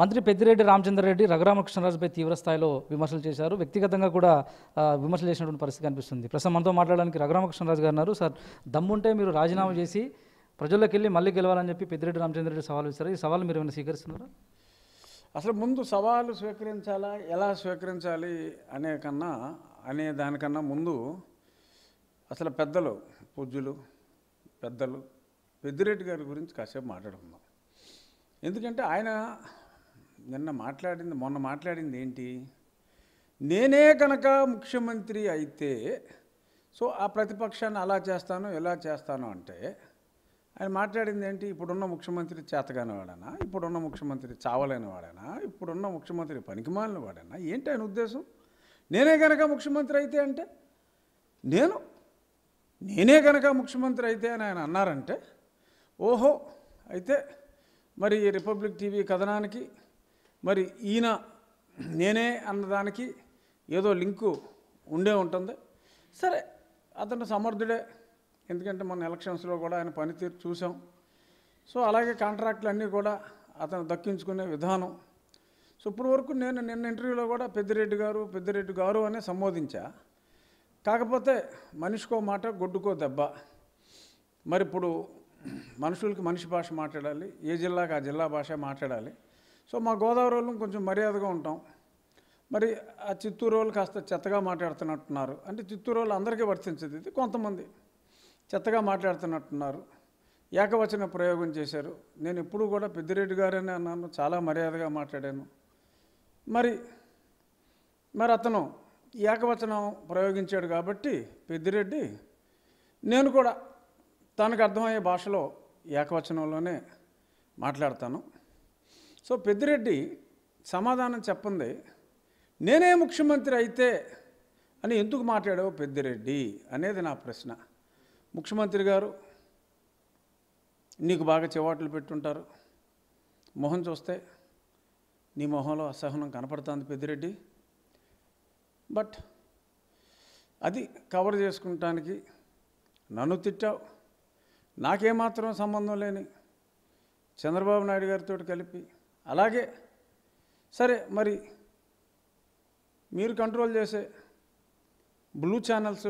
మంత్రి పెద్దిరెడ్డి రామచంద్రారెడ్డి రఘురామకృష్ణరాజుపై తీవ్రస్థాయిలో విమర్శలు చేశారు వ్యక్తిగతంగా కూడా విమర్శలు చేసినటువంటి పరిస్థితి కనిపిస్తుంది ప్రస్తుతం మనతో మాట్లాడడానికి రఘురామకృష్ణరాజు గారు అన్నారు సార్ దమ్ముంటే మీరు రాజీనామా చేసి ప్రజల్లోకి వెళ్ళి మళ్ళీ గెలవాలని చెప్పి పెద్దిరెడ్డి రామచంద్రారెడ్డి సవాల్ ఇస్తారు ఈ సవాల్ మీరు ఏమైనా స్వీకరిస్తున్నారా అసలు ముందు సవాలు స్వీకరించాలా ఎలా స్వీకరించాలి అనే కన్నా అనే దానికన్నా ముందు అసలు పెద్దలు పూజ్యులు పెద్దలు పెద్దిరెడ్డి గారి గురించి కాసేపు మాట్లాడుకుందాం ఎందుకంటే ఆయన నిన్న మాట్లాడింది మొన్న మాట్లాడింది ఏంటి నేనే కనుక ముఖ్యమంత్రి అయితే సో ఆ ప్రతిపక్షాన్ని అలా చేస్తాను ఎలా చేస్తాను అంటే ఆయన మాట్లాడింది ఏంటి ఇప్పుడున్న ముఖ్యమంత్రి చేతగాని వాడనా ఇప్పుడున్న ముఖ్యమంత్రి చావలేని వాడనా ఇప్పుడున్న ముఖ్యమంత్రి పనికిమాలిన వాడనా ఏంటి ఆయన ఉద్దేశం నేనే కనుక ముఖ్యమంత్రి అయితే అంటే నేను నేనే కనుక ముఖ్యమంత్రి అయితే అని ఆయన అన్నారంటే ఓహో అయితే మరి రిపబ్లిక్ టీవీ కథనానికి మరి ఈయన నేనే అన్నదానికి ఏదో లింకు ఉండే ఉంటుంది సరే అతను సమర్థుడే ఎందుకంటే మన ఎలక్షన్స్లో కూడా ఆయన పనితీరు చూసాం సో అలాగే అన్నీ కూడా అతను దక్కించుకునే విధానం సో ఇప్పటి వరకు నేను నిన్న ఇంటర్వ్యూలో కూడా పెద్దిరెడ్డి గారు పెద్దిరెడ్డి గారు అనే సంబోధించా కాకపోతే మనిషికో మాట గొడ్డుకో దెబ్బ మరి ఇప్పుడు మనుషులకి మనిషి భాష మాట్లాడాలి ఏ జిల్లాకి ఆ జిల్లా భాష మాట్లాడాలి సో మా గోదావరి వాళ్ళు కొంచెం మర్యాదగా ఉంటాం మరి ఆ చిత్తూరు వాళ్ళు కాస్త చెత్తగా మాట్లాడుతున్నట్టున్నారు అంటే చిత్తూరు వాళ్ళు అందరికీ వర్తించదు ఇది కొంతమంది చెత్తగా మాట్లాడుతున్నట్టున్నారు ఏకవచన ప్రయోగం చేశారు నేను ఎప్పుడు కూడా పెద్దిరెడ్డి గారని అన్నాను చాలా మర్యాదగా మాట్లాడాను మరి మరి అతను ఏకవచనం ప్రయోగించాడు కాబట్టి పెద్దిరెడ్డి నేను కూడా తనకు అర్థమయ్యే భాషలో ఏకవచనంలోనే మాట్లాడతాను సో పెద్దిరెడ్డి సమాధానం చెప్పంది నేనే ముఖ్యమంత్రి అయితే అని ఎందుకు మాట్లాడావు పెద్దిరెడ్డి అనేది నా ప్రశ్న ముఖ్యమంత్రి గారు నీకు బాగా చెవాట్లు పెట్టుంటారు మొహం చూస్తే నీ మొహంలో అసహనం కనపడుతుంది పెద్దిరెడ్డి బట్ అది కవర్ చేసుకుంటానికి నన్ను తిట్టావు నాకేమాత్రం సంబంధం లేని చంద్రబాబు నాయుడు గారితో కలిపి అలాగే సరే మరి మీరు కంట్రోల్ చేసే బ్లూ ఛానల్స్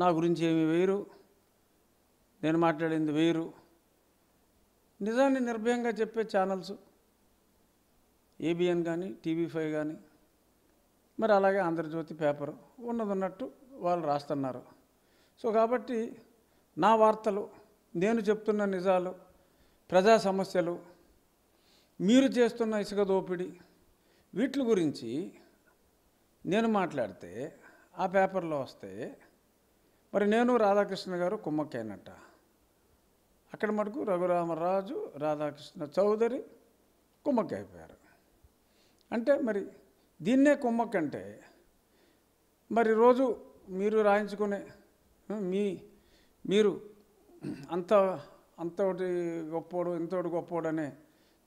నా గురించి ఏమి వేరు నేను మాట్లాడింది వేరు నిజాన్ని నిర్భయంగా చెప్పే ఛానల్స్ ఏబిఎన్ కానీ టీవీ ఫైవ్ కానీ మరి అలాగే ఆంధ్రజ్యోతి పేపరు ఉన్నట్టు వాళ్ళు రాస్తున్నారు సో కాబట్టి నా వార్తలు నేను చెప్తున్న నిజాలు ప్రజా సమస్యలు మీరు చేస్తున్న ఇసుక దోపిడి వీటి గురించి నేను మాట్లాడితే ఆ పేపర్లో వస్తే మరి నేను రాధాకృష్ణ గారు కుమ్మక్కైనట్ట అక్కడ మటుకు రఘురామరాజు రాధాకృష్ణ చౌదరి కుమ్మక్క అయిపోయారు అంటే మరి దీన్నే కుమ్మక్క అంటే మరి రోజు మీరు రాయించుకునే మీ మీరు అంత అంతటి గొప్పోడు ఇంతటి గొప్పోడు అనే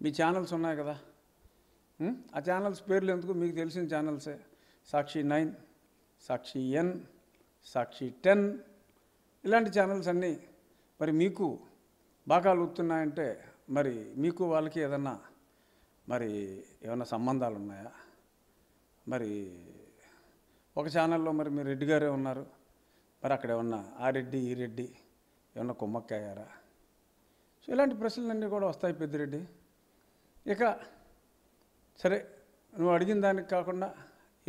మీ ఛానల్స్ ఉన్నాయి కదా ఆ ఛానల్స్ పేర్లు ఎందుకు మీకు తెలిసిన ఛానల్సే Sakshi nine Sakshi N Sakshi ten ఇలాంటి ఛానల్స్ అన్నీ మరి మీకు బాగా లుగుతున్నాయంటే మరి మీకు వాళ్ళకి ఏదన్నా మరి ఏమైనా సంబంధాలు ఉన్నాయా మరి ఒక ఛానల్లో మరి మీరు రెడ్డి గారే ఉన్నారు మరి అక్కడ ఏమన్నా ఆ రెడ్డి ఈ రెడ్డి ఏమన్నా కుమ్మక్కయ్యారా సో ఇలాంటి ప్రశ్నలన్నీ కూడా వస్తాయి పెద్దిరెడ్డి ఇక సరే నువ్వు అడిగిన దానికి కాకుండా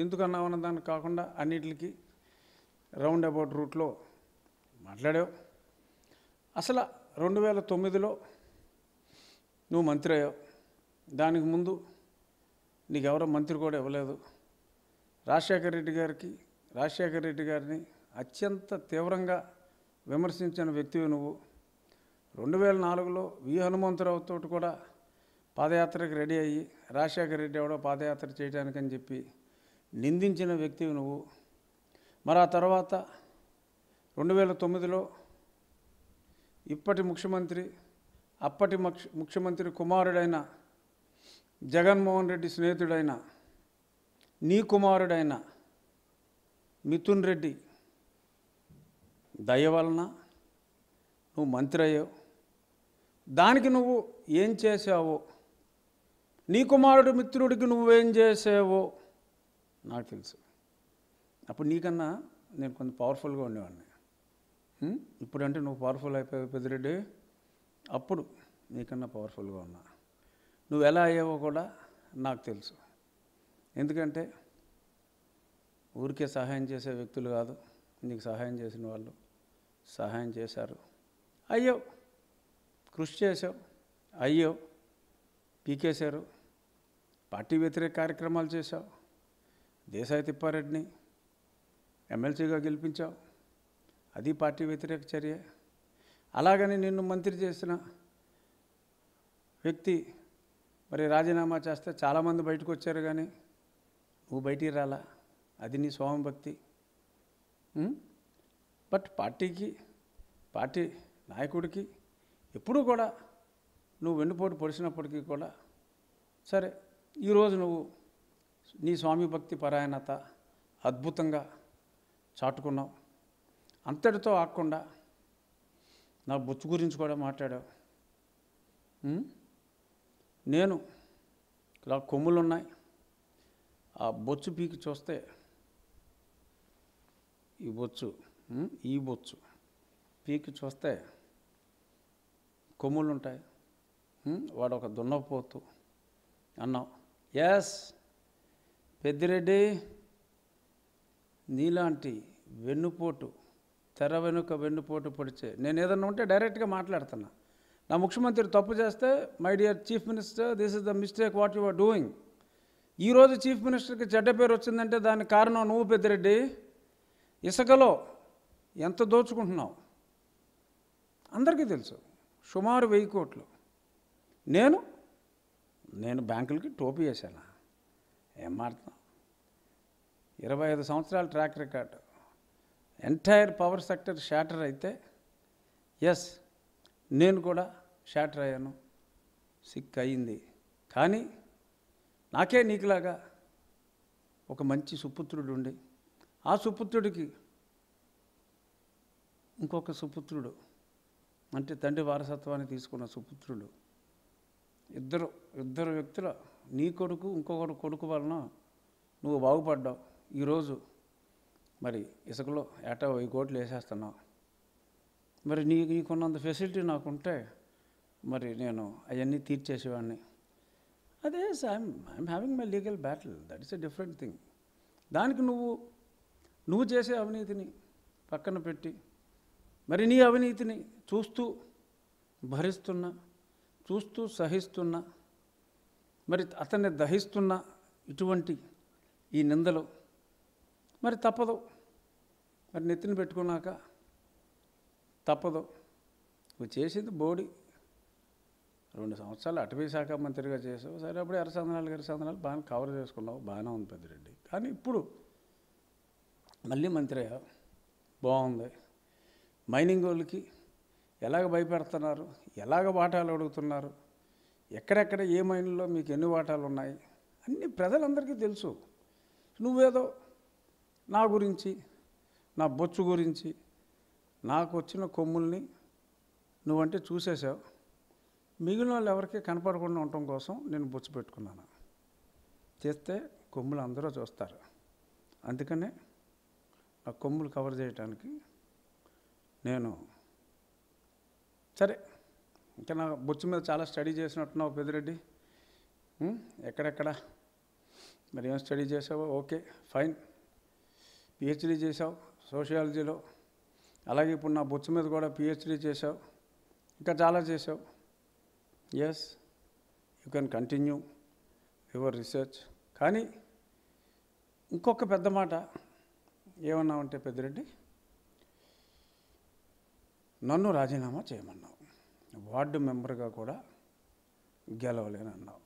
ఎందుకన్నావు అన్న దానికి కాకుండా అన్నిటికి రౌండ్ అబౌట్ రూట్లో మాట్లాడావు అసలు రెండు వేల తొమ్మిదిలో నువ్వు మంత్రి అయ్యావు దానికి ముందు నీకెవరో మంత్రి కూడా ఇవ్వలేదు రాజశేఖర రెడ్డి గారికి రాజశేఖర రెడ్డి గారిని అత్యంత తీవ్రంగా విమర్శించిన వ్యక్తివి నువ్వు రెండు వేల నాలుగులో వి హనుమంతరావుతో కూడా పాదయాత్రకు రెడీ అయ్యి రాజశేఖర రెడ్డి ఎవడో పాదయాత్ర చేయడానికని చెప్పి నిందించిన వ్యక్తివి నువ్వు మరి ఆ తర్వాత రెండు వేల తొమ్మిదిలో ఇప్పటి ముఖ్యమంత్రి అప్పటి ముఖ్యమంత్రి కుమారుడైన జగన్మోహన్ రెడ్డి స్నేహితుడైన నీ కుమారుడైన మిథున్ రెడ్డి దయ వలన నువ్వు మంత్రి అయ్యావు దానికి నువ్వు ఏం చేసావో నీ కుమారుడు మిత్రుడికి నువ్వేం చేసేవో నాకు తెలుసు అప్పుడు నీకన్నా నేను కొంచెం పవర్ఫుల్గా ఉండేవాడిని ఇప్పుడంటే నువ్వు పవర్ఫుల్ అయిపోయావు పెదిరెడ్డి అప్పుడు నీకన్నా పవర్ఫుల్గా ఉన్నా నువ్వు ఎలా అయ్యావో కూడా నాకు తెలుసు ఎందుకంటే ఊరికే సహాయం చేసే వ్యక్తులు కాదు నీకు సహాయం చేసిన వాళ్ళు సహాయం చేశారు అయ్యో కృషి చేసావు అయ్యో పీకేశారు పార్టీ వ్యతిరేక కార్యక్రమాలు చేశావు దేశాయ తిప్పారెడ్డిని ఎమ్మెల్సీగా గెలిపించావు అది పార్టీ వ్యతిరేక చర్య అలాగని నిన్ను మంత్రి చేసిన వ్యక్తి మరి రాజీనామా చేస్తే చాలామంది బయటకు వచ్చారు కానీ నువ్వు బయటికి రాలా అది నీ స్వామి భక్తి బట్ పార్టీకి పార్టీ నాయకుడికి ఎప్పుడూ కూడా నువ్వు వెన్నుపోటు పొడిచినప్పటికీ కూడా సరే ఈరోజు నువ్వు నీ స్వామి భక్తి పరాయణత అద్భుతంగా చాటుకున్నావు అంతటితో ఆకుండా నా బొచ్చు గురించి కూడా మాట్లాడావు నేను ఇలా కొమ్ములు ఉన్నాయి ఆ బొచ్చు పీకి చూస్తే ఈ బొచ్చు ఈ బొచ్చు పీకి చూస్తే కొమ్ములు ఉంటాయి వాడు ఒక దున్నపోతు అన్నావు ఎస్ పెద్దిరెడ్డి నీలాంటి వెన్నుపోటు తెర వెనుక వెన్నుపోటు పొడిచే నేను ఏదన్నా ఉంటే డైరెక్ట్గా మాట్లాడుతున్నా నా ముఖ్యమంత్రి తప్పు చేస్తే my dear chief minister this is the mistake what you are doing ఈరోజు చీఫ్ మినిస్టర్కి చెడ్డ పేరు వచ్చిందంటే దానికి కారణం నువ్వు పెద్దిరెడ్డి ఇసుకలో ఎంత దోచుకుంటున్నావు అందరికీ తెలుసు సుమారు వెయ్యి కోట్లు నేను నేను బ్యాంకులకి టోపీ వేసాను ఏం ఇరవై ఐదు సంవత్సరాల track record entire power sector shatter అయితే ఎస్ నేను కూడా షాటర్ అయ్యాను సిక్ అయింది కానీ నాకే నీకులాగా ఒక మంచి సుపుత్రుడు ఉండి ఆ సుపుత్రుడికి ఇంకొక సుపుత్రుడు అంటే తండ్రి వారసత్వాన్ని తీసుకున్న సుపుత్రుడు ఇద్దరు ఇద్దరు వ్యక్తుల నీ కొడుకు ఇంకొకటి కొడుకు వలన నువ్వు బాగుపడ్డావు ఈరోజు మరి ఇసుకలో ఏటా వెయ్యి కోట్లు వేసేస్తున్నావు మరి నీ నీకున్నంత ఫెసిలిటీ నాకుంటే మరి నేను అవన్నీ తీర్చేసేవాడిని అదే I'm I'm having my legal battle that is a different thing దానికి నువ్వు నువ్వు చేసే అవినీతిని పక్కన పెట్టి మరి నీ అవినీతిని చూస్తూ భరిస్తున్నా చూస్తూ సహిస్తున్న మరి అతన్ని దహిస్తున్న ఇటువంటి ఈ నిందలు మరి తప్పదు మరి నెత్తిన పెట్టుకున్నాక తప్పదు నువ్వు చేసింది బోడి రెండు సంవత్సరాలు అటవీ శాఖ మంత్రిగా చేసావు సరే అప్పుడు ఎరసందనాలు ఎరసందనాలు బాగా కవర్ చేసుకున్నావు బాగానే ఉంది పెద్దరెడ్డి కానీ ఇప్పుడు మళ్ళీ మంత్రి బాగుంది మైనింగ్ వాళ్ళకి ఎలాగ భయపెడుతున్నారు ఎలాగ వాటాలు అడుగుతున్నారు ఎక్కడెక్కడ ఏ మైన్లో మీకు ఎన్ని వాటాలు ఉన్నాయి అన్ని ప్రజలందరికీ తెలుసు నువ్వేదో నా గురించి నా బొచ్చు గురించి నాకు వచ్చిన కొమ్ముల్ని నువ్వంటే చూసేసావు మిగిలిన వాళ్ళు ఎవరికీ కనపడకుండా ఉండటం కోసం నేను బొచ్చు పెట్టుకున్నాను చేస్తే కొమ్ములు అందరూ చూస్తారు అందుకనే ఆ కొమ్ములు కవర్ చేయడానికి నేను సరే ఇంకా నా బొచ్చు మీద చాలా స్టడీ చేసినట్టున్నావు పెద్దిరెడ్డి ఎక్కడెక్కడ మరి ఏం స్టడీ చేసావో ఓకే ఫైన్ పిహెచ్డీ చేసావు సోషియాలజీలో అలాగే ఇప్పుడు నా బొచ్చు మీద కూడా పిహెచ్డీ చేసావు ఇంకా చాలా చేసావు yes you can continue your research కానీ ఇంకొక పెద్ద మాట ఏమన్నా ఉంటే పెద్దిరెడ్డి నన్ను రాజీనామా చేయమన్నావు వార్డు మెంబర్గా కూడా గెలవలేని అన్నావు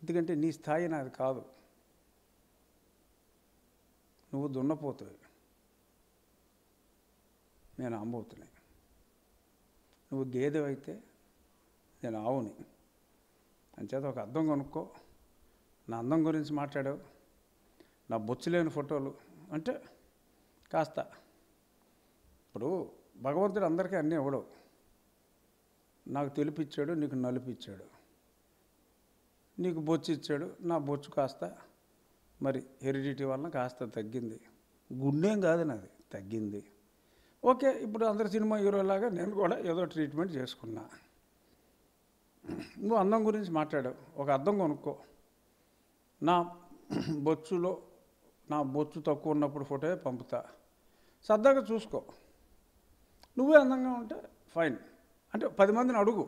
ఎందుకంటే నీ స్థాయి నాది కాదు నువ్వు దున్నపోతుంది నేను అంబోతుని నువ్వు గేదెవైతే నేను ఆవుని అంచేత ఒక అర్థం కొనుక్కో నా అందం గురించి మాట్లాడావు నా బొచ్చు లేని ఫోటోలు అంటే కాస్త ఇప్పుడు భగవంతుడు అందరికీ అన్నీ ఇవ్వడు నాకు తెలిపిచ్చాడు నీకు నలిపిచ్చాడు నీకు బొచ్చు ఇచ్చాడు నా బొచ్చు కాస్త మరి హెరిడిటీ వలన కాస్త తగ్గింది గుండెం కాదు నాది తగ్గింది ఓకే ఇప్పుడు అందరు సినిమా హీరోలాగా నేను కూడా ఏదో ట్రీట్మెంట్ చేసుకున్నా నువ్వు అందం గురించి మాట్లాడు ఒక అద్దం కొనుక్కో నా బొచ్చులో నా బొచ్చు తక్కువ ఉన్నప్పుడు ఫోటో పంపుతా సరదాగా చూసుకో నువ్వే అందంగా ఉంటే ఫైన్ అంటే పది మందిని అడుగు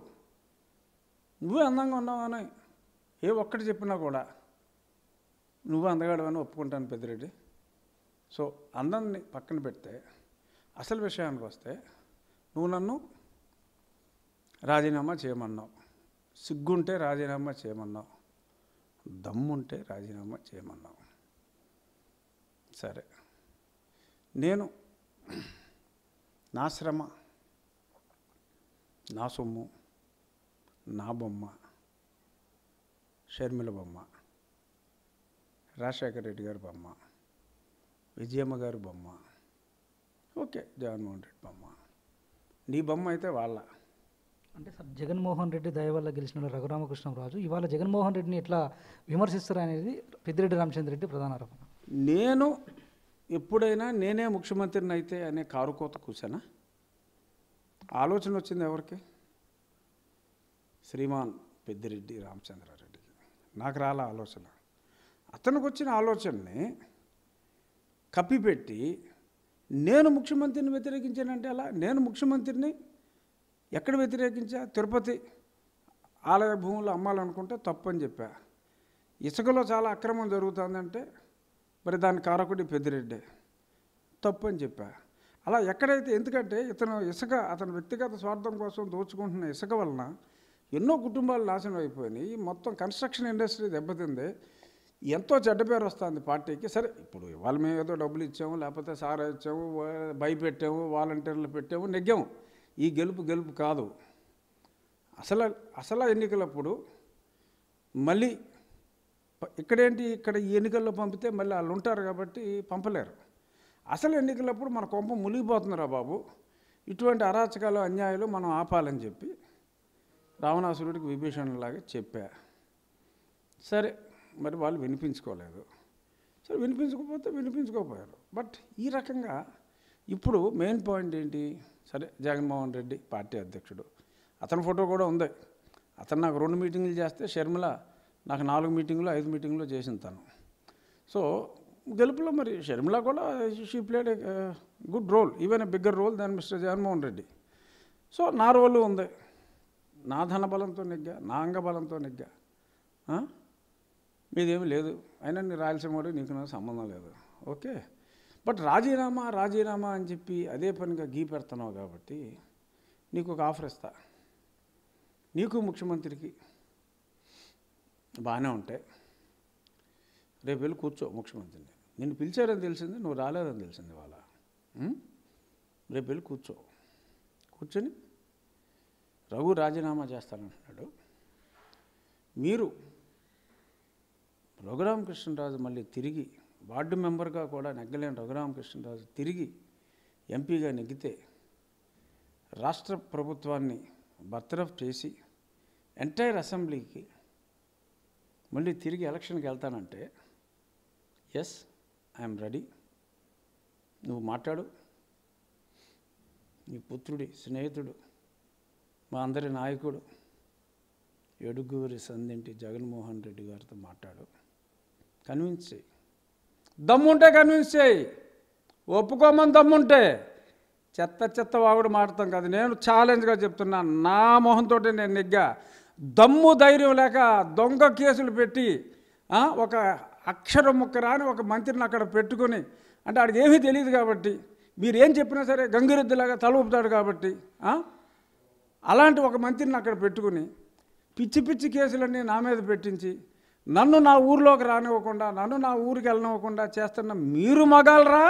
నువ్వే అందంగా ఉన్నావని ఏ ఒక్కటి చెప్పినా కూడా నువ్వు అందగాడవని ఒప్పుకుంటాను పెద్దిరెడ్డి సో అందాన్ని పక్కన పెడితే అసలు విషయానికి వస్తే నువ్వు నన్ను రాజీనామా చేయమన్నావు సిగ్గుంటే రాజీనామా చేయమన్నావు దమ్ముంటే రాజీనామా చేయమన్నావు సరే నేను నా శ్రమ నా సొమ్ము నా బొమ్మ షర్మిల బొమ్మ రాజశేఖర రెడ్డి గారి బొమ్మ విజయమ్మ గారి బొమ్మ ఓకే జగన్మోహన్ రెడ్డి బొమ్మ నీ బొమ్మ అయితే వాళ్ళ అంటే సార్ జగన్మోహన్ రెడ్డి దయ వల్ల గెలిచిన రఘురామకృష్ణరాజు ఇవాళ జగన్మోహన్ రెడ్డిని ఎట్లా విమర్శిస్తారు అనేది పెద్దిరెడ్డి రామచంద్ర రెడ్డి ప్రధాన ఆరోపణ నేను ఎప్పుడైనా నేనే ముఖ్యమంత్రిని అయితే అనే కారుకోత కూర్చానా ఆలోచన వచ్చింది ఎవరికి శ్రీమాన్ పెద్దిరెడ్డి రామచంద్రారెడ్డికి నాకు రాల ఆలోచన అతనికి వచ్చిన ఆలోచనని కప్పిపెట్టి నేను ముఖ్యమంత్రిని వ్యతిరేకించానంటే అలా నేను ముఖ్యమంత్రిని ఎక్కడ వ్యతిరేకించా తిరుపతి ఆలయ భూములు అమ్మాలనుకుంటే తప్పు అని చెప్పా ఇసుకలో చాలా అక్రమం జరుగుతుందంటే మరి దాని కారకుడి పెద్దిరెడ్డి తప్పు అని చెప్పా అలా ఎక్కడైతే ఎందుకంటే ఇతను ఇసుక అతని వ్యక్తిగత స్వార్థం కోసం దోచుకుంటున్న ఇసుక వలన ఎన్నో కుటుంబాలు నాశనం అయిపోయినాయి మొత్తం కన్స్ట్రక్షన్ ఇండస్ట్రీ దెబ్బతింది ఎంతో చెడ్డ పేరు వస్తుంది పార్టీకి సరే ఇప్పుడు ఇవాళ మేము ఏదో డబ్బులు ఇచ్చాము లేకపోతే సారా ఇచ్చాము భయపెట్టాము వాలంటీర్లు పెట్టాము నెగ్గాము ఈ గెలుపు గెలుపు కాదు అసలు అసలు ఎన్నికలప్పుడు మళ్ళీ ఇక్కడేంటి ఇక్కడ ఈ ఎన్నికల్లో పంపితే మళ్ళీ వాళ్ళు ఉంటారు కాబట్టి పంపలేరు అసలు ఎన్నికలప్పుడు మన కొంప మునిగిపోతుందిరా బాబు ఇటువంటి అరాచకాలు అన్యాయాలు మనం ఆపాలని చెప్పి రావణాసురుడికి విభీషణులాగా చెప్పా సరే మరి వాళ్ళు వినిపించుకోలేదు సరే వినిపించకపోతే వినిపించుకోపోయారు బట్ ఈ రకంగా ఇప్పుడు మెయిన్ పాయింట్ ఏంటి సరే జగన్మోహన్ రెడ్డి పార్టీ అధ్యక్షుడు అతని ఫోటో కూడా ఉంది అతను నాకు రెండు మీటింగ్లు చేస్తే షర్మిల నాకు నాలుగు మీటింగ్లు ఐదు మీటింగ్లు చేసిన తను సో గెలుపులో మరి షర్మిల కూడా she played good role even a bigger role than mister Jaganmohan Reddy so నా రోల్ ఉంది నా ధన బలంతో నా అంగబలంతో నెగ్గా మీదేమి లేదు అయినా నీ రాయలసీమడు నీకు నాకు సంబంధం లేదు ఓకే బట్ రాజీనామా రాజీనామా అని చెప్పి అదే పనిగా గీ పెడుతున్నావు కాబట్టి నీకు ఒక ఆఫర్ ఇస్తా నీకు ముఖ్యమంత్రికి బాగానే ఉంటాయి రేపు వెళ్ళి కూర్చో ముఖ్యమంత్రిని నిన్ను పిలిచారని తెలిసింది నువ్వు రాలేదని తెలిసింది వాళ్ళ రేపు వెళ్ళి కూర్చో కూర్చొని రఘు రాజీనామా చేస్తానంటున్నాడు మీరు రఘురామకృష్ణరాజు మళ్ళీ తిరిగి వార్డు మెంబర్గా కూడా నెగ్గలేని రఘురామకృష్ణరాజు తిరిగి ఎంపీగా నెగ్గితే రాష్ట్ర ప్రభుత్వాన్ని బర్తరఫ్ చేసి ఎంటైర్ అసెంబ్లీకి మళ్ళీ తిరిగి ఎలక్షన్కి వెళ్తానంటే ఎస్ ఐఎమ్ రెడీ నువ్వు మాట్లాడు నీ పుత్రుడి స్నేహితుడు మా అందరి నాయకుడు ఎడుగూరి సందింటి జగన్మోహన్ రెడ్డి గారితో మాట్లాడు కన్విన్స్ చేయి దమ్ముంటే కన్విన్స్ చేయి ఒప్పుకోమని దమ్ముంటే చెత్త చెత్త వాగుడు మారుతాం కదా నేను ఛాలెంజ్గా చెప్తున్నా నా మొహంతో నేను నెగ్గా దమ్ము ధైర్యం లేక దొంగ కేసులు పెట్టి ఒక అక్షరం ముక్కరాని ఒక మంత్రిని అక్కడ పెట్టుకొని అంటే ఆడికి ఏమీ తెలియదు కాబట్టి మీరు ఏం చెప్పినా సరే గంగిరెద్దులాగా తలూపుతాడు కాబట్టి అలాంటి ఒక మంత్రిని అక్కడ పెట్టుకుని పిచ్చి పిచ్చి కేసులన్నీ నా మీద పెట్టించి నన్ను నా ఊర్లోకి రానివ్వకుండా నన్ను నా ఊరికి వెళ్ళనివ్వకుండా చేస్తున్న మీరు మగాలరా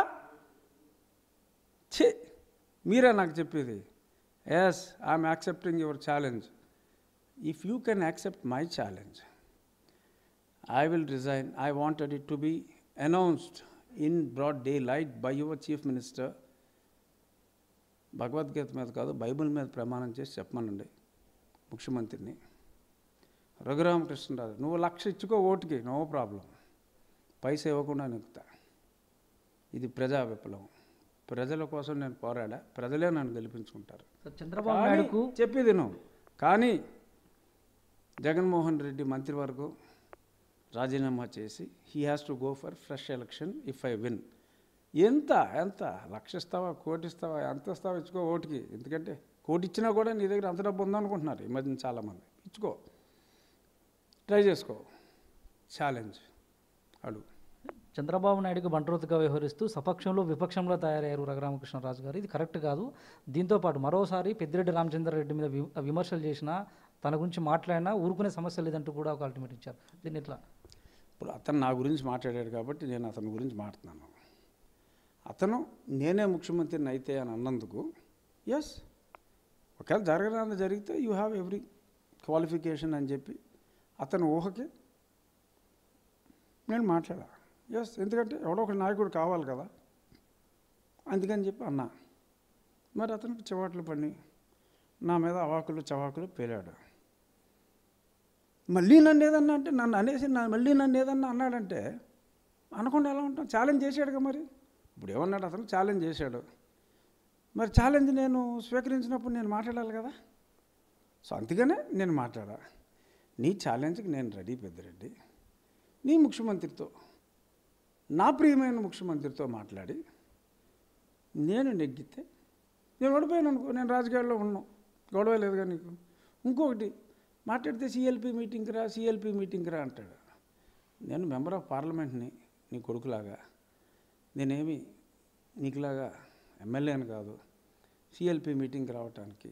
ఛీ మీరే నాకు చెప్పేది yes I'm accepting your challenge if you can accept my my I will resign I I wanted it be announced in broad daylight by your chief minister Bhagavad Gita మీద కాదు బైబిల్ మీద ప్రమాణం చేసి చెప్పమనండి ముఖ్యమంత్రిని రఘురామకృష్ణరాజు నువ్వు లక్ష ఇచ్చుకో ఓటుకి నో ప్రాబ్లం పైస ఇవ్వకుండా నెక్కుతా ఇది ప్రజా విప్లవం ప్రజల కోసం నేను పోరాడా ప్రజలే నన్ను గెలిపించుకుంటారు చంద్రబాబు చెప్పేది నువ్వు కానీ జగన్మోహన్ రెడ్డి మంత్రివర్గం రాజీనామా చేసి he has to go for fresh election if I win ఎంత ఎంత లక్ష ఇస్తావా కోటి ఇస్తావా ఎంత ఇస్తావా ఇచ్చుకో ఓటుకి ఎందుకంటే కోటి ఇచ్చినా కూడా నీ దగ్గర అంత డబ్బు ఉందనుకుంటున్నారు ఈ మధ్యన చాలామంది ఇచ్చుకో ట్రై చేసుకో ఛాలెంజ్ అడుగు చంద్రబాబు నాయుడుకు బంటరోతుగా వ్యవహరిస్తూ సపక్షంలో విపక్షంలో తయారయ్యారు రఘురామకృష్ణరాజు గారు ఇది కరెక్ట్ కాదు దీంతోపాటు మరోసారి పెద్దిరెడ్డి రామచంద్రారెడ్డి మీద విమర్శలు చేసిన తన గురించి మాట్లాడినా ఊరుకునే సమస్య లేదంటూ కూడా ఒక అల్టిమేట్ ఇచ్చారు దీన్ని ఇట్లా ఇప్పుడు అతను నా గురించి మాట్లాడాడు కాబట్టి నేను అతని గురించి మాట్లాడుతున్నాను అతను నేనే ముఖ్యమంత్రిని అయితే అని అన్నందుకు ఎస్ ఒకవేళ జరగడానికి జరిగితే యూ హ్యావ్ ఎవ్రీ క్వాలిఫికేషన్ అని చెప్పి అతను ఊహకి నేను మాట్లాడా ఎస్ ఎందుకంటే ఎవడో ఒక నాయకుడు కావాలి కదా అందుకని చెప్పి అన్నా మరి అతనికి చివాట్లు పడి నా మీద అవాకులు చవాకులు పేలాడు మళ్ళీ నన్ను ఏదన్నా అంటే నన్ను అనేసి నన్ను మళ్ళీ నన్ను ఏదన్నా అన్నాడంటే అనకుండా ఎలా ఉంటాం ఛాలెంజ్ చేశాడుగా మరి ఇప్పుడు ఏమన్నాడు అతను ఛాలెంజ్ చేశాడు మరి ఛాలెంజ్ నేను స్వీకరించినప్పుడు నేను మాట్లాడాలి కదా సో అందుకనే నేను మాట్లాడా నీ ఛాలెంజ్కి నేను రెడీ పెద్దరెడ్డి నీ ముఖ్యమంత్రితో నా ప్రియమైన ముఖ్యమంత్రితో మాట్లాడి నేను నెగ్గితే నేను ఓడిపోయాను అనుకో నేను రాజకీయాల్లో ఉన్నాను గొడవ లేదుగా నీకు ఇంకొకటి మాట్లాడితే సిఎల్పి మీటింగ్ రా సిఎల్పి మీటింగ్ రా అంటాడు నేను మెంబర్ ఆఫ్ పార్లమెంట్ని నీ కొడుకులాగా నేనేమి నీకులాగా ఎమ్మెల్యేని కాదు సిఎల్పి మీటింగ్ రావటానికి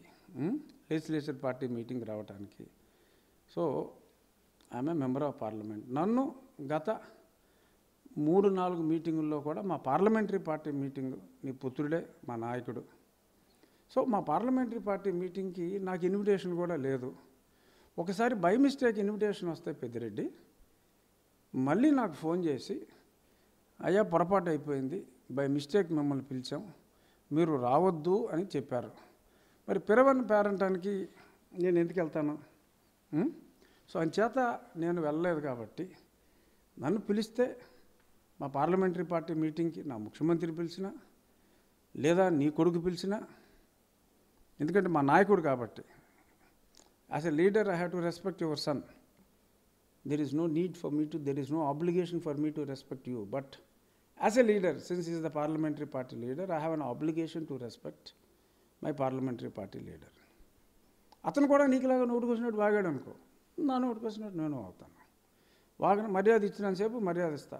లెజిస్లేచర్ పార్టీ మీటింగ్ రావటానికి సో ఆమె మెంబర్ ఆఫ్ పార్లమెంట్ నన్ను గత మూడు నాలుగు మీటింగుల్లో కూడా మా పార్లమెంటరీ పార్టీ మీటింగ్ నీ పుత్రుడే మా నాయకుడు సో మా పార్లమెంటరీ పార్టీ మీటింగ్కి నాకు ఇన్విటేషన్ కూడా లేదు ఒకసారి బై మిస్టేక్ ఇన్విటేషన్ వస్తే పెద్దిరెడ్డి మళ్ళీ నాకు ఫోన్ చేసి అయ్యా పొరపాటు అయిపోయింది బై మిస్టేక్ మిమ్మల్ని పిలిచాం మీరు రావద్దు అని చెప్పారు మరి పిరవని పేరంటానికి నేను ఎందుకు వెళ్తాను సో అని చేత నేను వెళ్ళలేదు కాబట్టి నన్ను పిలిస్తే మా పార్లమెంటరీ పార్టీ మీటింగ్కి నా ముఖ్యమంత్రి పిలిచిన లేదా నీ కొడుకు పిలిచిన ఎందుకంటే మా నాయకుడు కాబట్టి as a leader I have to respect your son there is no need for me to, there is no obligation for me to respect you. But as a leader, since he is the parliamentary party leader, I have an obligation to respect my parliamentary party leader. అతను కూడా నీకులాగా నోటుకు వచ్చినట్టు వాగాడు అనుకో నా నోటుకు వచ్చినట్టు నేను అవుతాను వాగిన మర్యాద ఇచ్చినంతసేపు మర్యాద ఇస్తా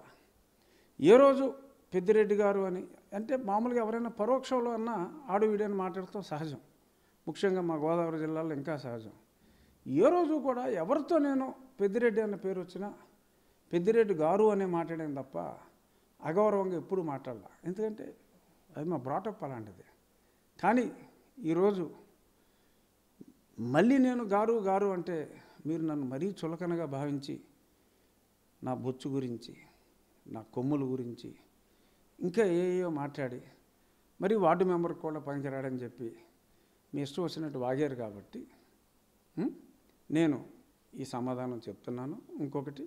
ఏ రోజు పెద్దిరెడ్డి గారు అని అంటే మామూలుగా ఎవరైనా పరోక్షంలో అన్నా ఆడు వీడని మాట్లాడుతూ సహజం ముఖ్యంగా మా గోదావరి జిల్లాలో ఇంకా సహజం ఏ రోజు కూడా ఎవరితో నేను పెద్దిరెడ్డి అన్న పేరు వచ్చినా పెద్దిరెడ్డి గారు అనే మాట్లాడాను తప్ప అగౌరవంగా ఎప్పుడు మాట్లాడలా ఎందుకంటే అది మా బ్రాటప్ అలాంటిది కానీ ఈరోజు మళ్ళీ నేను గారు గారు అంటే మీరు నన్ను మరీ చులకనగా భావించి నా బొచ్చు గురించి నా కొమ్ముల గురించి ఇంకా ఏయో మాట్లాడి మరి వార్డు మెంబర్ కూడా పనికిరాడని చెప్పి మీ ఇష్టం వచ్చినట్టు వాగారు కాబట్టి నేను ఈ సమాధానం చెప్తున్నాను ఇంకొకటి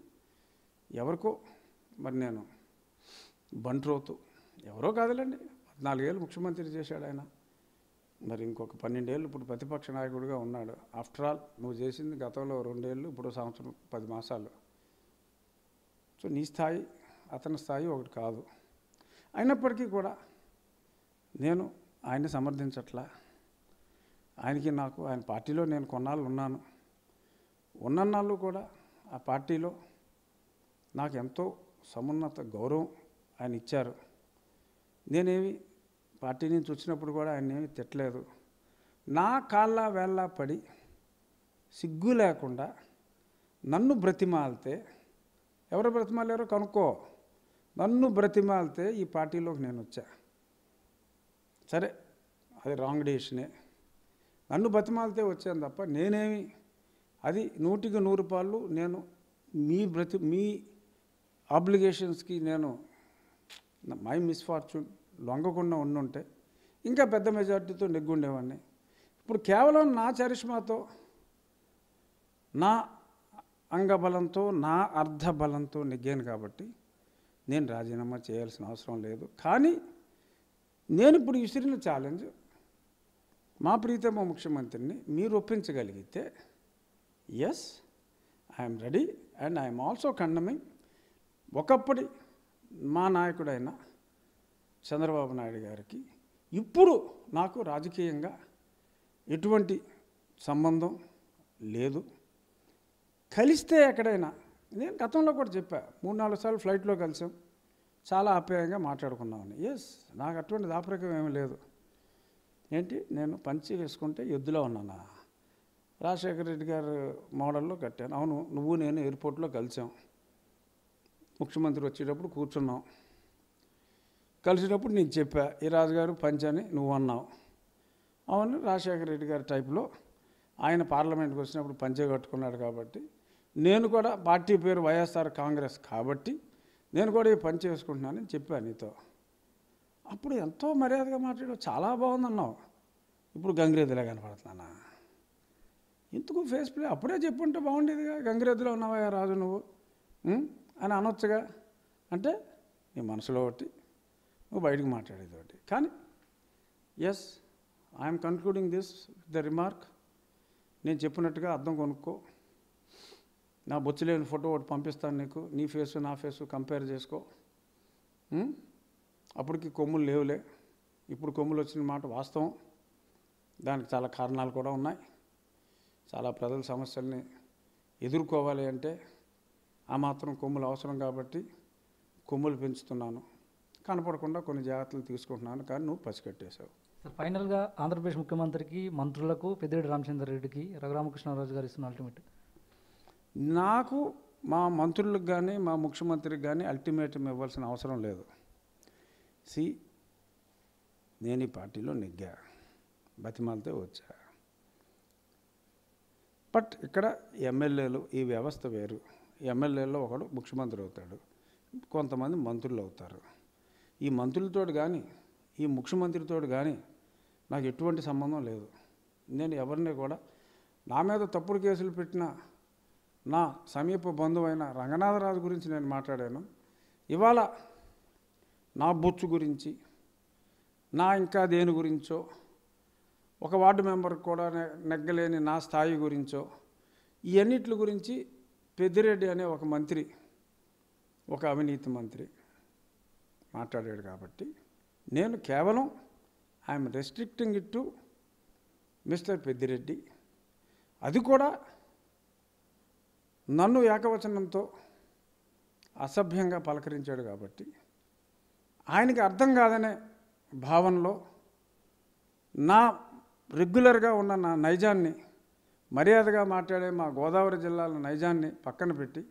ఎవరికో మరి నేను బంట్రోతు ఎవరో కాదులేండి పద్నాలుగేళ్ళు ముఖ్యమంత్రి చేశాడు ఆయన మరి ఇంకొక పన్నెండేళ్ళు ఇప్పుడు ప్రతిపక్ష నాయకుడిగా ఉన్నాడు ఆఫ్టర్ ఆల్ నువ్వు చేసింది గతంలో రెండేళ్ళు ఇప్పుడు సంవత్సరం పది మాసాలు సో నీ స్థాయి అతని స్థాయి ఒకటి కాదు అయినప్పటికీ కూడా నేను ఆయన్ని సమర్థించట్లా ఆయనకి నాకు ఆయన పార్టీలో నేను కొన్నాళ్ళు ఉన్నాను ఉన్నన్నాళ్ళు కూడా ఆ పార్టీలో నాకు ఎంతో సమున్నత గౌరవం ఆయన ఇచ్చారు నేనేమి పార్టీ నుంచి వచ్చినప్పుడు కూడా ఆయన ఏమి తిట్టలేదు నా కాళ్ళ వేళ్ళ పడి సిగ్గు లేకుండా నన్ను బ్రతిమాలితే ఎవరు బ్రతిమాలారో కనుక్కో నన్ను బ్రతిమాలితే ఈ పార్టీలోకి నేను వచ్చా సరే అది రాంగ్ డేషనే నన్ను బ్రతిమాలితే వచ్చాను తప్ప నేనేమి అది నూటికి నూరు పాళ్ళు నేను మీ బ్రతి మీ ఆబ్లిగేషన్స్కి నేను మై మిస్ఫార్చ్యూన్ లొంగకుండా ఉండుంటే ఇంకా పెద్ద మెజార్టీతో నెగ్గుండేవాడిని ఇప్పుడు కేవలం నా చరిష్మాతో నా అంగబలంతో నా అర్ధబలంతో నెగ్గాను కాబట్టి నేను రాజీనామా చేయాల్సిన అవసరం లేదు కానీ నేను ఇప్పుడు విసిరిన ఛాలెంజ్ మా ప్రీతమ్మ ముఖ్యమంత్రిని మీరు ఒప్పించగలిగితే yes I'm ready and I'm also condemning ఒకప్పటి మా నాయకుడైన చంద్రబాబు నాయుడు గారికి ఇప్పుడు నాకు రాజకీయంగా ఎటువంటి సంబంధం లేదు కలిస్తే ఎక్కడైనా నేను గతంలో కూడా చెప్పా మూడు నాలుగు సార్లు ఫ్లైట్లో కలిసాం చాలా ఆప్యాయంగా మాట్లాడుకున్నామని ఎస్ నాకు అటువంటి దాపరికం ఏమీ లేదు ఏంటి నేను పంచి వేసుకుంటే ఎద్దులో ఉన్నానా రాజశేఖర రెడ్డి గారు మోడల్లో కట్టాను అవును నువ్వు నేను ఎయిర్పోర్ట్లో కలిసాం ముఖ్యమంత్రి వచ్చేటప్పుడు కూర్చున్నాం కలిసేటప్పుడు నేను చెప్పా ఈ రాజుగారు పంచని నువ్వు అన్నావు అవును రాజశేఖర రెడ్డి గారి టైప్లో ఆయన పార్లమెంట్కి వచ్చినప్పుడు పంచే కట్టుకున్నాడు కాబట్టి నేను కూడా పార్టీ పేరు వైఎస్ఆర్ కాంగ్రెస్ కాబట్టి నేను కూడా ఈ పని చేసుకుంటున్నానని చెప్పాను నీతో అప్పుడు ఎంతో మర్యాదగా మాట్లాడావు చాలా బాగుందన్నావు ఇప్పుడు గంగిరేదిలా కనపడుతున్నానా ఎందుకు ఫేస్ ప్లే అప్పుడే చెప్పుంటే బాగుండేదిగా గంగిరెద్దులో ఉన్నావా రాజు నువ్వు అని అనొచ్చుగా అంటే నీ మనసులో ఒకటి నువ్వు బయటకు మాట్లాడేది ఒకటి కానీ yes I'm concluding this the remark నేను చెప్పినట్టుగా అర్థం కొనుక్కో నా బొచ్చు లేని ఫోటో ఒకటి పంపిస్తాను నీకు నీ ఫేసు నా ఫేసు కంపేర్ చేసుకో అప్పటికి కొమ్ములు లేవులే ఇప్పుడు కొమ్ములు వచ్చిన మాట వాస్తవం దానికి చాలా కారణాలు కూడా ఉన్నాయి చాలా ప్రజల సమస్యల్ని ఎదుర్కోవాలి అంటే ఆ మాత్రం కొమ్ములు అవసరం కాబట్టి కొమ్ములు పెంచుతున్నాను కనపడకుండా కొన్ని జాగ్రత్తలు తీసుకుంటున్నాను కానీ నువ్వు పసిగట్టేశావు ఫైనల్గా ఆంధ్రప్రదేశ్ ముఖ్యమంత్రికి మంత్రులకు పెద్దిరెడ్డి రామచంద్ర రెడ్డికి రఘురామకృష్ణరాజు గారు ఇస్తున్న అల్టిమేట్ నాకు మా మంత్రులకు కానీ మా ముఖ్యమంత్రికి కానీ అల్టిమేటం ఇవ్వాల్సిన అవసరం లేదు సి నేను ఈ పార్టీలో నెగ్గా బతిమాలతో వచ్చా బట్ ఇక్కడ ఎమ్మెల్యేలు ఈ వ్యవస్థ వేరు ఎమ్మెల్యేలో ఒకడు ముఖ్యమంత్రి అవుతాడు కొంతమంది మంత్రులు అవుతారు ఈ మంత్రులతో కానీ ఈ ముఖ్యమంత్రితో కానీ నాకు ఎటువంటి సంబంధం లేదు నేను ఎవరిని కూడా నా మీద తప్పుడు కేసులు పెట్టిన నా సమీప బంధువైన రంగనాథరాజు గురించి నేను మాట్లాడాను ఇవాళ నా బొచ్చు గురించి నా ఇంకా దేని గురించో ఒక వార్డు మెంబర్ కూడా నెగ్గలేని నా స్థాయి గురించో ఇవన్నిటి గురించి పెద్దిరెడ్డి అనే ఒక మంత్రి ఒక అవినీతి మంత్రి మాట్లాడాడు కాబట్టి నేను కేవలం I'm restricting it to mister Peddireddy అది కూడా నన్ను ఏకవచనంతో అసభ్యంగా పలకరించాడు కాబట్టి ఆయనకి అర్థం కాదనే భావనలో నా రెగ్యులర్గా ఉన్న నా నైజాన్ని మర్యాదగా మాట్లాడే మా గోదావరి జిల్లాల నైజాన్ని పక్కన పెట్టి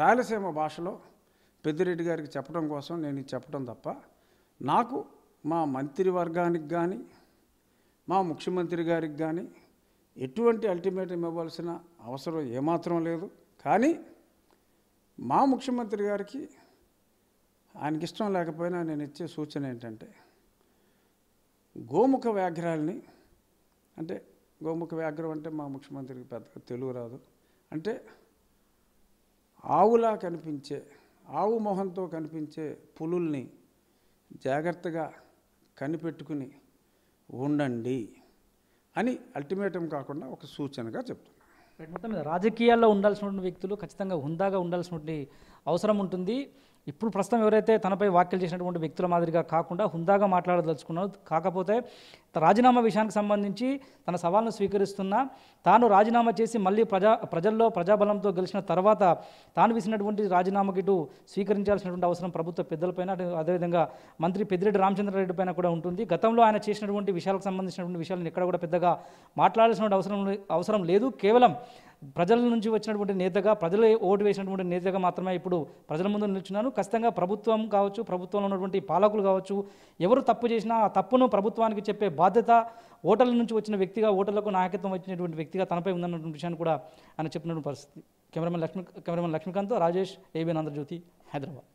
రాయలసీమ భాషలో పెద్దిరెడ్డి గారికి చెప్పడం కోసం నేను చెప్పడం తప్ప నాకు మా మంత్రివర్గానికి కానీ మా ముఖ్యమంత్రి గారికి కానీ ఎటువంటి అల్టిమేటం ఇవ్వాల్సిన అవసరం ఏమాత్రం లేదు కానీ మా ముఖ్యమంత్రి గారికి ఆయనకి ఇష్టం లేకపోయినా నేను ఇచ్చే సూచన ఏంటంటే గోముఖ వ్యాఘ్రాల్ని అంటే గోముఖ వ్యాఘ్రం అంటే మా ముఖ్యమంత్రికి పెద్దగా తెలుగు రాదు అంటే ఆవులా కనిపించే ఆవు మొహంతో కనిపించే పులుల్ని జాగ్రత్తగా కనిపెట్టుకుని ఉండండి అని అల్టిమేటం కాకుండా ఒక సూచనగా చెప్తున్నాను మొత్తం రాజకీయాల్లో ఉండాల్సినటువంటి వ్యక్తులు ఖచ్చితంగా హుందాగా ఉండాల్సినటువంటి అవసరం ఉంటుంది ఇప్పుడు ప్రస్తుతం ఎవరైతే తనపై వ్యాఖ్యలు చేసినటువంటి వ్యక్తుల మాదిరిగా కాకుండా హుందాగా మాట్లాడదలుచుకున్నారు కాకపోతే రాజీనామా విషయానికి సంబంధించి తన సవాల్ను స్వీకరిస్తున్న తాను రాజీనామా చేసి మళ్ళీ ప్రజా ప్రజల్లో ప్రజాబలంతో గెలిచిన తర్వాత తాను విసినటువంటి రాజీనామాకి ఇటు స్వీకరించాల్సినటువంటి అవసరం ప్రభుత్వ పెద్దలపైన అదేవిధంగా మంత్రి పెద్దిరెడ్డి రామచంద్రారెడ్డి పైన కూడా ఉంటుంది గతంలో ఆయన చేసినటువంటి విషయాలకు సంబంధించినటువంటి విషయాలను ఇక్కడ కూడా పెద్దగా మాట్లాడాల్సిన అవసరం అవసరం లేదు కేవలం ప్రజల నుంచి వచ్చినటువంటి నేతగా ప్రజలు ఓటు వేసినటువంటి నేతగా మాత్రమే ఇప్పుడు ప్రజల ముందు నిలుచున్నాను ఖచ్చితంగా ప్రభుత్వం కావచ్చు ప్రభుత్వంలో ఉన్నటువంటి పాలకులు కావచ్చు ఎవరు తప్పు చేసినా ఆ తప్పును ప్రభుత్వానికి చెప్పే బాధ్యత ఓటర్ల నుంచి వచ్చిన వ్యక్తిగా ఓటర్లకు నాయకత్వం వచ్చినటువంటి వ్యక్తిగా తనపై ఉందన్నటువంటి విషయాన్ని కూడా ఆయన చెప్పినటువంటి పరిస్థితి cameraman Lakshmi cameraman Lakshmikant Rajesh ABN Andhra Jyothy Hyderabad